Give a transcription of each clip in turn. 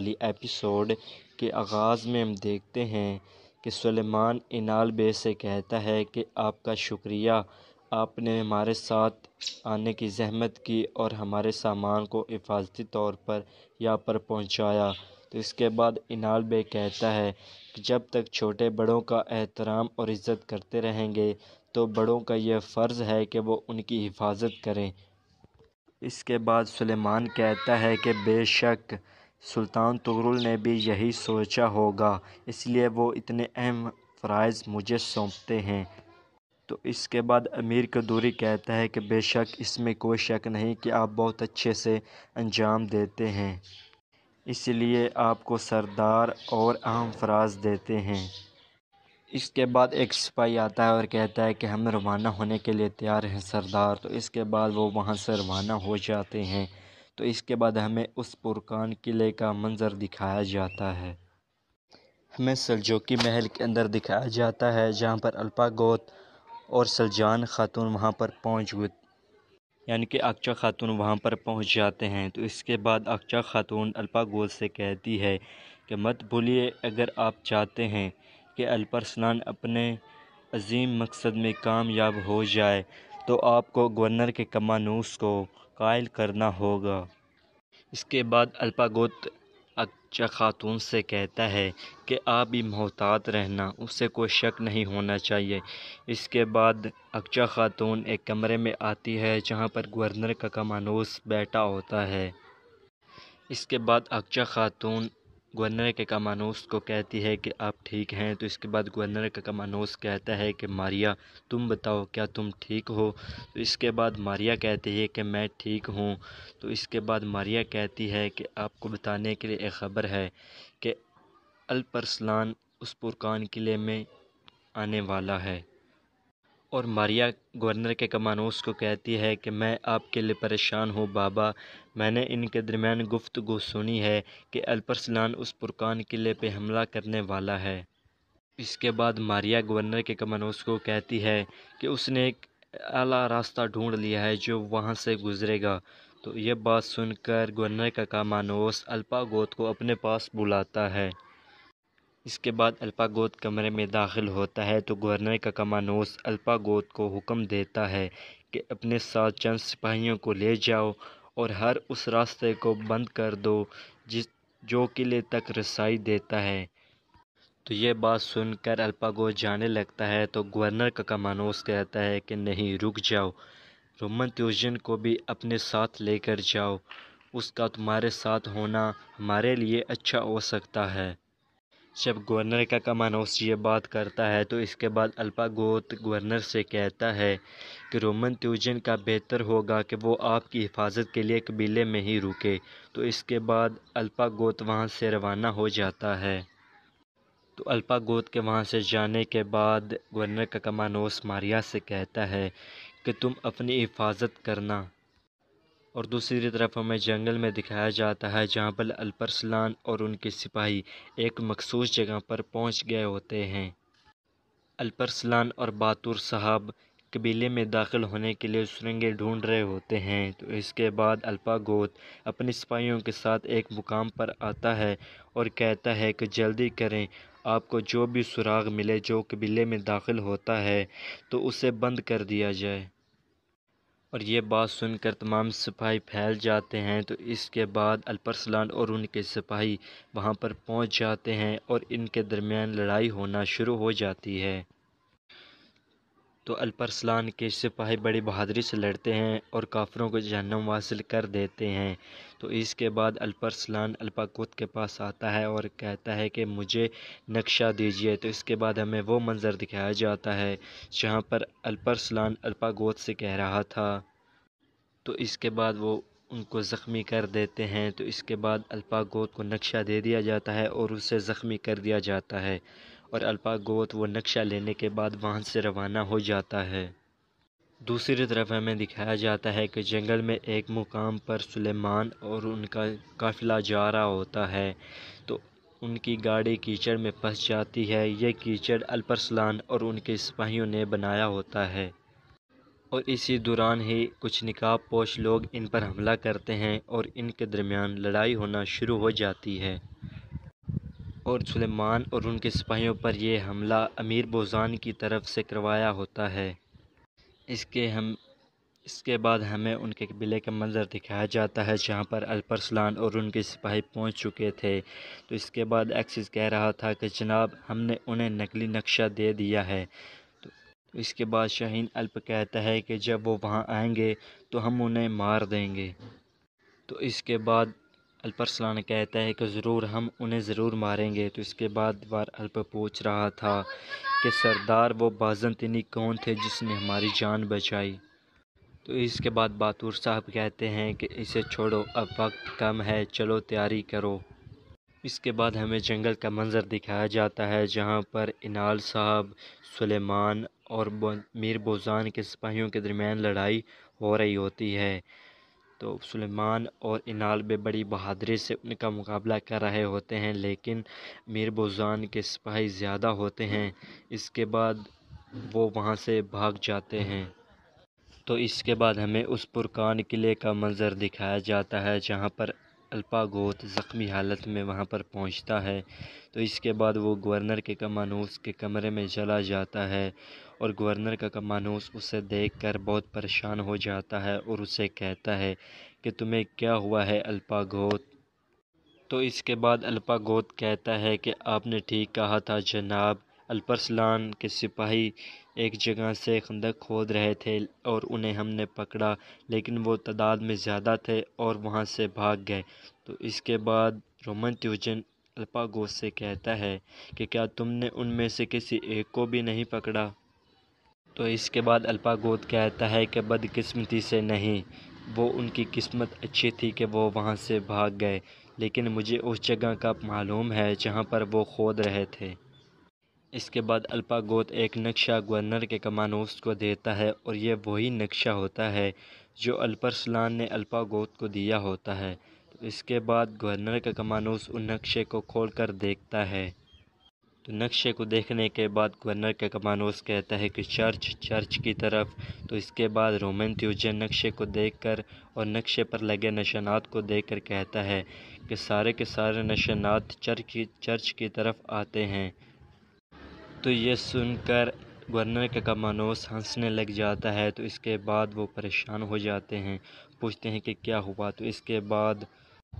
वाली एपिसोड के आगाज़ में हम देखते हैं कि सुलेमान बे से कहता है कि आपका शुक्रिया आपने हमारे साथ आने की जहमत की और हमारे सामान को हिफाजती तौर पर यहाँ पर पहुँचाया तो इसके बाद इनाल बे कहता है कि जब तक छोटे बड़ों का एहतराम और इज़्ज़त करते रहेंगे तो बड़ों का यह फ़र्ज़ है कि वो उनकी हिफाजत करें इसके बाद सुलेमान कहता है कि बेशक सुल्तान तुगरुल ने भी यही सोचा होगा इसलिए वो इतने अहम फ़रज़ मुझे सौंपते हैं तो इसके बाद अमीर कदूरी कहता है कि बेशक इसमें कोई शक नहीं कि आप बहुत अच्छे से अंजाम देते हैं इसलिए आपको सरदार और अहम फराज देते हैं इसके बाद एक सिपाही आता है और कहता है कि हम रवाना होने के लिए तैयार हैं सरदार तो इसके बाद वो वहाँ से रवाना हो जाते हैं तो इसके बाद हमें उस पुरकान किले का मंज़र दिखाया जाता है हमें सलजोकी महल के अंदर दिखाया जाता है जहाँ पर अल्पा गोत और सलजान खातून वहाँ पर पहुँच गए यानी कि अक्चा खातून वहाँ पर पहुँच जाते हैं तो इसके बाद अक्चा खातून अल्पा गोत से कहती है कि मत भूलिए अगर आप चाहते हैं कि स्नान अपने अजीम मकसद में कामयाब हो जाए तो आपको गवर्नर के कमानूस को कायल करना होगा इसके बाद अल्पागोत अच्छा खातून से कहता है कि आप भी मोहतात रहना उससे कोई शक नहीं होना चाहिए इसके बाद अच्छा खातून एक कमरे में आती है जहाँ पर गवर्नर का कमानूस बैठा होता है इसके बाद अक्चा खातून गवर्नर के कमानोस को कहती है कि आप ठीक हैं तो इसके बाद गवर्नर का कमानोस कहता है कि मारिया तुम बताओ क्या तुम ठीक हो तो इसके बाद मारिया कहती है कि मैं ठीक हूँ तो इसके बाद मारिया कहती है कि आपको बताने के लिए एक ख़बर है कि अलपरसलान उस पुरकान किले में आने वाला है और मारिया गवर्नर के कमानोस को कहती है कि मैं आपके लिए परेशान हूँ बाबा मैंने इनके दरमियान गुफ्तगु सुनी है कि अल्परसलान उस पुरकान किले पे हमला करने वाला है इसके बाद मारिया गवर्नर के कमानोस को कहती है कि उसने एक अला रास्ता ढूंढ लिया है जो वहाँ से गुज़रेगा तो यह बात सुनकर गवर्नर का कमानोस अल्पा गोद को अपने पास बुलाता है इसके बाद अल्पागोत कमरे में दाखिल होता है तो गवर्नर का कमानोस अल्पागोद को हुक्म देता है कि अपने साथ चंद सिपाहियों को ले जाओ और हर उस रास्ते को बंद कर दो जिस जो किले तक रसाई देता है तो यह बात सुनकर अल्पागो जाने लगता है तो गवर्नर का कमानोस कहता है कि नहीं रुक जाओ रोमन त्योजन को भी अपने साथ लेकर जाओ उसका तुम्हारे साथ होना हमारे लिए अच्छा हो सकता है जब गवर्नर का कमानोस ये बात करता है तो इसके बाद अल्पा गोत गवर्नर से कहता है कि रोमन त्यूजन का बेहतर होगा कि वो आपकी हिफाजत के लिए कबीले में ही रुके तो इसके बाद अल्पा गोत वहाँ से रवाना हो जाता है तो अल्पा गोत के वहाँ से जाने के बाद गवर्नर का कमानोस मारिया से कहता है कि तुम अपनी हिफाजत करना और दूसरी तरफ हमें जंगल में दिखाया जाता है जहाँ पर अल्परसलान और उनके सिपाही एक मखसूस जगह पर पहुँच गए होते हैं अल्परसलान और बातुर साहब कबीले में दाखिल होने के लिए सुरंगें ढूंढ रहे होते हैं तो इसके बाद अल्पा गोत अपने सिपाहियों के साथ एक मुकाम पर आता है और कहता है कि जल्दी करें आपको जो भी सुराग मिले जो कबीले में दाखिल होता है तो उसे बंद कर दिया जाए और ये बात सुनकर तमाम सिपाही फैल जाते हैं तो इसके बाद अल्परसलान और उनके सिपाही वहाँ पर पहुँच जाते हैं और इनके दरमियान लड़ाई होना शुरू हो जाती है तो अलपरसलान के सिपाही बड़ी बहादुरी से लड़ते हैं और काफरों को जहनम हासिल कर देते हैं तो इसके बाद अलपरसलान अलपाकुत के पास आता है और कहता है कि मुझे नक्शा दीजिए तो इसके बाद हमें वो मंज़र दिखाया जाता है जहाँ पर अलपरसलान अलपागोत से कह रहा था तो इसके बाद वो उनको ज़ख्मी कर देते हैं तो इसके बाद अल्पागोत को नक्शा दे दिया जाता है और उसे ज़ख्मी कर दिया जाता है और अल्पागोत वो नक्शा लेने के बाद वहाँ से रवाना हो जाता है दूसरी तरफ हमें दिखाया जाता है कि जंगल में एक मुकाम पर सुलेमान और उनका काफिला जा रहा होता है तो उनकी गाड़ी कीचड़ में फंस जाती है यह कीचड़ अल्परसलान और उनके सिपाहियों ने बनाया होता है और इसी दौरान ही कुछ निकाब पोश लोग इन पर हमला करते हैं और इनके दरमियान लड़ाई होना शुरू हो जाती है और सुलेमान और उनके सिपाहियों पर यह हमला अमीर बोजान की तरफ से करवाया होता है इसके हम इसके बाद हमें उनके बिले का मंजर दिखाया जाता है जहाँ पर अल्परसलान और उनके सिपाही पहुँच चुके थे तो इसके बाद एक्सिस कह रहा था कि जनाब हमने उन्हें नकली नक्शा दे दिया है तो इसके बाद शाहीन अल्प कहता है कि जब वो वहाँ आएंगे तो हम उन्हें मार देंगे तो इसके बाद अल्परसलान कहता है कि ज़रूर हम उन्हें ज़रूर मारेंगे तो इसके बाद बार अल्प पूछ रहा था कि सरदार वो बाजनतनी कौन थे जिसने हमारी जान बचाई तो इसके बाद बातूर साहब कहते हैं कि इसे छोड़ो अब वक्त कम है चलो तैयारी करो इसके बाद हमें जंगल का मंज़र दिखाया जाता है जहाँ पर इनाल साहब सुलेमान और मीर बोजान के सिपाहियों के दरमियान लड़ाई हो रही होती है तो सुलेमान और इनाल भी बड़ी बहादुरी से उनका मुकाबला कर रहे होते हैं लेकिन मीर बोजान के सिपाही ज़्यादा होते हैं इसके बाद वो वहाँ से भाग जाते हैं तो इसके बाद हमें उस पुरकान किले का मंज़र दिखाया जाता है जहाँ पर अल्पागोत ज़ख्मी हालत में वहाँ पर पहुँचता है तो इसके बाद वो गवर्नर के कमानूस के कमरे में चला जाता है और गवर्नर का कमानूस उसे देखकर बहुत परेशान हो जाता है और उसे कहता है कि तुम्हें क्या हुआ है अल्पागोत तो इसके बाद अल्पागोत कहता है कि आपने ठीक कहा था जनाब अल्परसलान के सिपाही एक जगह से खंदक खोद रहे थे और उन्हें हमने पकड़ा लेकिन वो तादाद में ज़्यादा थे और वहाँ से भाग गए तो इसके बाद रोमन ट्यूजन अल्पागोस से कहता है कि क्या तुमने उनमें से किसी एक को भी नहीं पकड़ा तो इसके बाद अल्पागोद कहता है कि बदकिस्मती से नहीं वो उनकी किस्मत अच्छी थी कि वो वहाँ से भाग गए लेकिन मुझे उस जगह का मालूम है जहाँ पर वो खोद रहे थे इसके बाद अल्पा गोद एक नक्शा गवर्नर के कमानोस को देता है और यह वही नक्शा होता है जो अल्परसलान ने अल्पा गोद को दिया होता है तो इसके बाद गवर्नर का कमानोस उन नक्शे को खोल कर देखता है तो नक्शे को देखने के बाद गवर्नर का कमानोस कहता है कि चर्च चर्च की तरफ तो इसके बाद रोमन त्यूजन नक्शे को देखकर और नक्शे पर लगे निशानात को देखकर कहता है कि सारे के सारे निशानात चर्च की चर्च की तरफ आते हैं तो ये सुनकर गवर्नर का कमानोस हंसने लग जाता है तो इसके बाद वो परेशान हो जाते हैं पूछते हैं कि क्या हुआ तो इसके बाद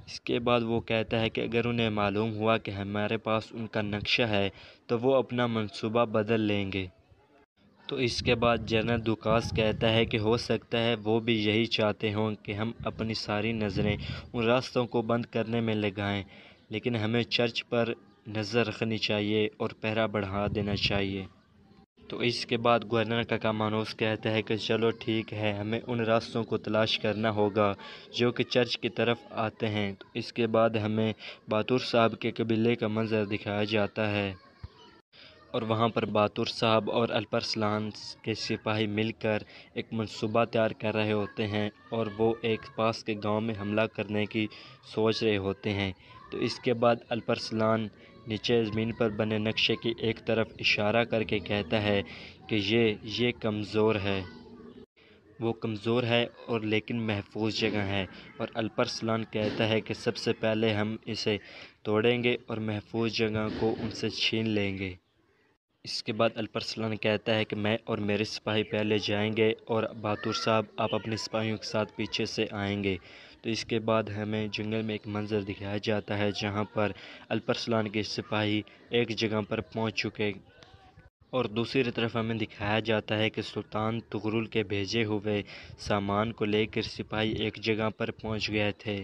इसके बाद वो कहता है कि अगर उन्हें मालूम हुआ कि हमारे पास उनका नक्शा है तो वो अपना मंसूबा बदल लेंगे तो इसके बाद जनरल दुकास कहता है कि हो सकता है वो भी यही चाहते हों कि हम अपनी सारी नज़रें उन रास्तों को बंद करने में लगाएँ लेकिन हमें चर्च पर नज़र रखनी चाहिए और पहरा बढ़ा देना चाहिए तो इसके बाद गवर्नर का मानोस कहता है कि चलो ठीक है हमें उन रास्तों को तलाश करना होगा जो कि चर्च की तरफ आते हैं तो इसके बाद हमें बातुर साहब के कबीले का मंजर दिखाया जाता है और वहाँ पर बातुर साहब और अलपरसलान के सिपाही मिलकर एक मंसूबा तैयार कर रहे होते हैं और वो एक पास के गांव में हमला करने की सोच रहे होते हैं तो इसके बाद अलपरसलान नीचे ज़मीन पर बने नक्शे की एक तरफ इशारा करके कहता है कि ये ये कमज़ोर है वो कमज़ोर है और लेकिन महफूज जगह है और सलान कहता है कि सबसे पहले हम इसे तोड़ेंगे और महफूज जगह को उनसे छीन लेंगे इसके बाद सलान कहता है कि मैं और मेरे सिपाही पहले जाएंगे और बहादुर साहब आप अपने सिपाहियों के साथ पीछे से आएंगे तो इसके बाद हमें जंगल में एक मंज़र दिखाया जाता है जहाँ पर अल्परसलान के सिपाही एक जगह पर पहुँच चुके और दूसरी तरफ हमें दिखाया जाता है कि सुल्तान तुगरुल के भेजे हुए सामान को लेकर सिपाही एक जगह पर पहुंच गए थे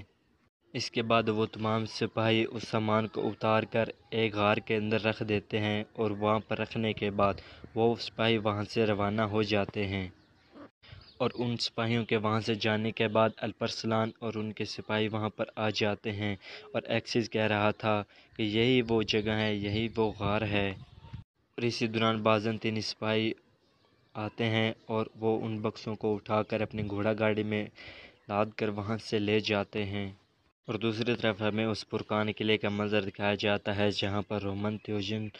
इसके बाद वो तमाम सिपाही उस सामान को उतार कर एक गार के अंदर रख देते हैं और वहाँ पर रखने के बाद वो सिपाही वहाँ से रवाना हो जाते हैं और उन सिपाहियों के वहाँ से जाने के बाद अल्परसलान और उनके सिपाही वहाँ पर आ जाते हैं और एक्सिस कह रहा था कि यही वो जगह है यही वो गार है और इसी दौरान बाजन तीन सिपाही आते हैं और वो उन बक्सों को उठाकर अपनी घोड़ा गाड़ी में लाद कर वहाँ से ले जाते हैं और दूसरी तरफ हमें उस पुरकान किले का मंज़र दिखाया जाता है जहाँ पर रोमन त्योजन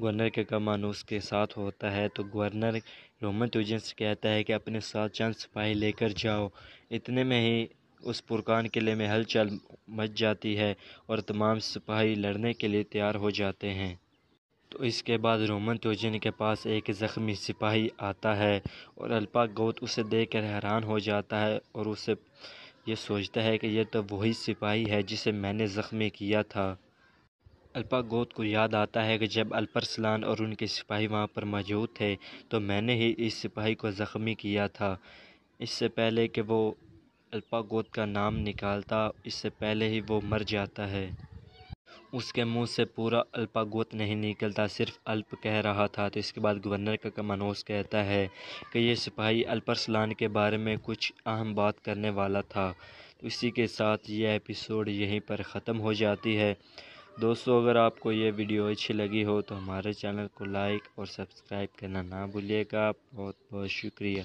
गवर्नर का कमान उसके साथ होता है तो गवर्नर रोमन तुजन से कहता है कि अपने साथ चंद सिपाही लेकर जाओ इतने में ही उस पुरकान किले में हलचल मच जाती है और तमाम सिपाही लड़ने के लिए तैयार हो जाते हैं तो इसके बाद रोमन तुजन के पास एक ज़ख्मी सिपाही आता है और अल्पा गौत उसे देख कर हैरान हो जाता है और उसे ये सोचता है कि यह तो वही सिपाही है जिसे मैंने ज़ख्मी किया था अल्पा गोद को याद आता है कि जब अल्परसलान और उनके सिपाही वहाँ पर मौजूद थे तो मैंने ही इस सिपाही को ज़ख्मी किया था इससे पहले कि वो अल्पा गोद का नाम निकालता इससे पहले ही वो मर जाता है उसके मुंह से पूरा अल्पा गोत नहीं निकलता सिर्फ अल्प कह रहा था तो इसके बाद गवर्नर का कमानोस कहता है कि यह सिपाही अल्परसलान के बारे में कुछ अहम बात करने वाला था तो इसी के साथ ये एपिसोड यहीं पर ख़त्म हो जाती है दोस्तों अगर आपको ये वीडियो अच्छी लगी हो तो हमारे चैनल को लाइक और सब्सक्राइब करना ना भूलिएगा बहुत बहुत शुक्रिया